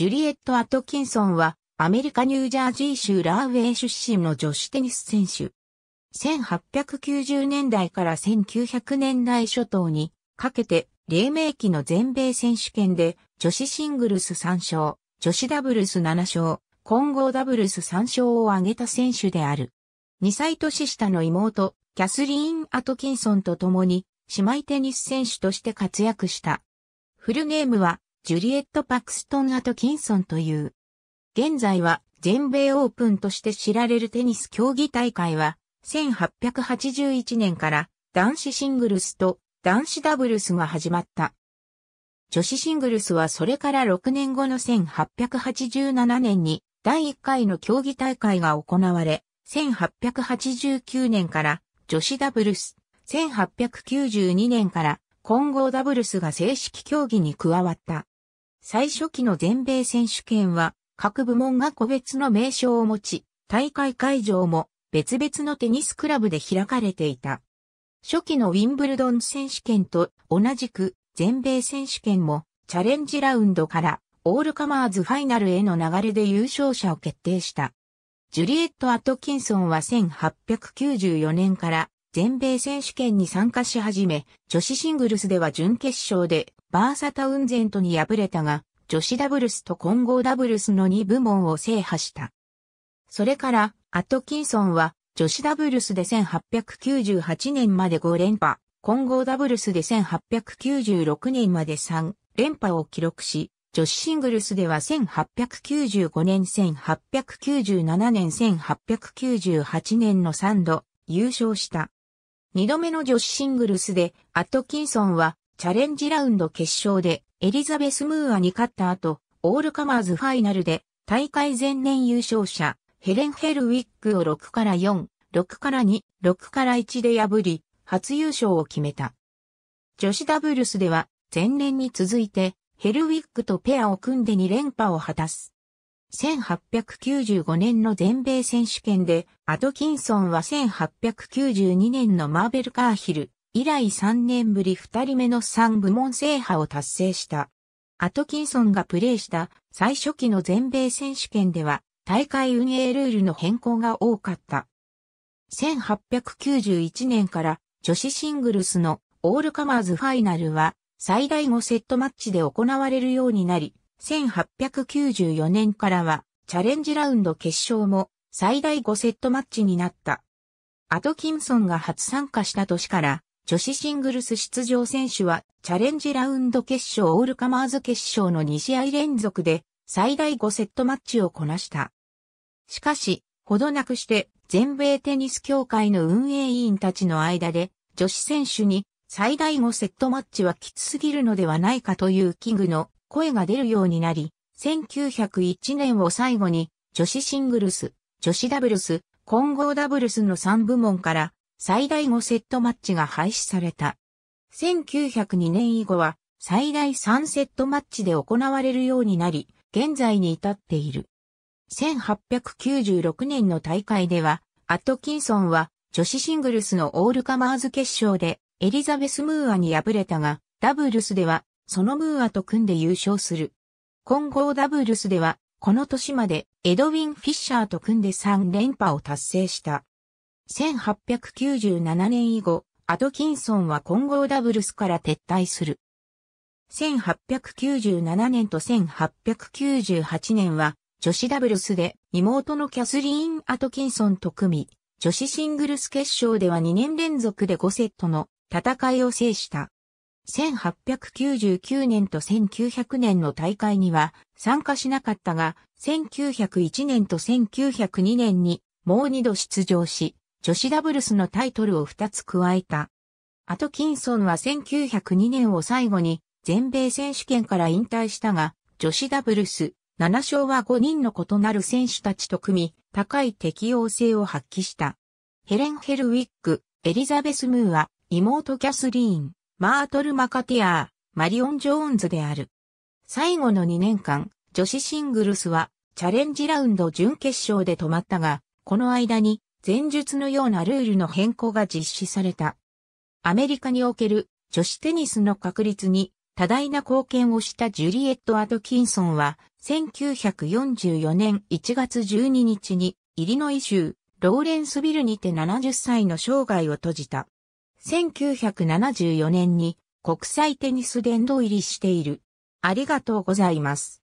ジュリエット・アトキンソンは、アメリカ・ニュージャージー州ラーウェイ出身の女子テニス選手。1890年代から1900年代初頭にかけて、黎明期の全米選手権で、女子シングルス3勝、女子ダブルス7勝、混合ダブルス3勝を挙げた選手である。2歳年下の妹、キャスリーン・アトキンソンと共に、姉妹テニス選手として活躍した。フルゲームは、ジュリエット・パクストン・アトキンソンという。現在は全米オープンとして知られるテニス競技大会は、1881年から男子シングルスと男子ダブルスが始まった。女子シングルスはそれから6年後の1887年に第1回の競技大会が行われ、1889年から女子ダブルス、1892年から混合ダブルスが正式競技に加わった。最初期の全米選手権は、各部門が個別の名称を持ち、大会会場も別々のテニスクラブで開かれていた。初期のウィンブルドン選手権と同じく全米選手権もチャレンジラウンドからオールカマーズファイナルへの流れで優勝者を決定した。ジュリエット・アトキンソンは1894年から全米選手権に参加し始め、女子シングルスでは準決勝でバーサタウンゼントに敗れたが、女子ダブルスと混合ダブルスの2部門を制覇した。それから、アトキンソンは、女子ダブルスで1898年まで5連覇、混合ダブルスで1896年まで3連覇を記録し、女子シングルスでは1895年、1897年、1898年の3度優勝した。2度目の女子シングルスでアトキンソンはチャレンジラウンド決勝でエリザベス・ムーアに勝った後、オールカマーズファイナルで大会前年優勝者、ヘレン・ヘルウィックを6から4、6から2、6から1で破り、初優勝を決めた。女子ダブルスでは、前年に続いて、ヘルウィックとペアを組んで2連覇を果たす。1895年の全米選手権で、アトキンソンは1892年のマーベル・カーヒル、以来3年ぶり2人目の3部門制覇を達成した。アトキンソンがプレーした最初期の全米選手権では大会運営ルールの変更が多かった。1891年から女子シングルスのオールカマーズファイナルは最大5セットマッチで行われるようになり、1894年からはチャレンジラウンド決勝も最大5セットマッチになった。アトキンソンが初参加した年から女子シングルス出場選手は、チャレンジラウンド決勝オールカマーズ決勝の2試合連続で、最大5セットマッチをこなした。しかし、ほどなくして、全米テニス協会の運営委員たちの間で、女子選手に最大5セットマッチはきつすぎるのではないかという危惧の声が出るようになり、1901年を最後に女子シングルス、女子ダブルス、混合ダブルスの3部門から最大5セットマッチが廃止された。1902年以後は最大3セットマッチで行われるようになり、現在に至っている。1896年の大会では、アトキンソンは女子シングルスのオールカマーズ決勝でエリザベス・ムーアに敗れたが、ダブルスではそのムーアと組んで優勝する。混合ダブルスではこの年までエドウィン・フィッシャーと組んで3連覇を達成した。1897年以後、アトキンソンは混合ダブルスから撤退する。1897年と1898年は女子ダブルスで妹のキャスリーン・アトキンソンと組み、女子シングルス決勝では2年連続で5セットの戦いを制した。1899年と1900年の大会には参加しなかったが、1901年と1902年にもう2度出場し、女子ダブルスのタイトルを2つ加えた。アトキンソンは1902年を最後に全米選手権から引退したが、女子ダブルス7勝は5人の異なる選手たちと組み、高い適応性を発揮した。ヘレン・ヘルウィック、エリザベス・ムーア、妹キャスリーン、マートル・マカティアー、マリオン・ジョーンズである。最後の2年間、女子シングルスはチャレンジラウンド準決勝で止まったが、この間に前述のようなルールの変更が実施された。アメリカにおける女子テニスの確立に多大な貢献をしたジュリエット・アトキンソンは、1944年1月12日に、イリノイ州、ローレンスビルにて70歳の生涯を閉じた。1974年に国際テニス殿堂入りしている。ありがとうございます。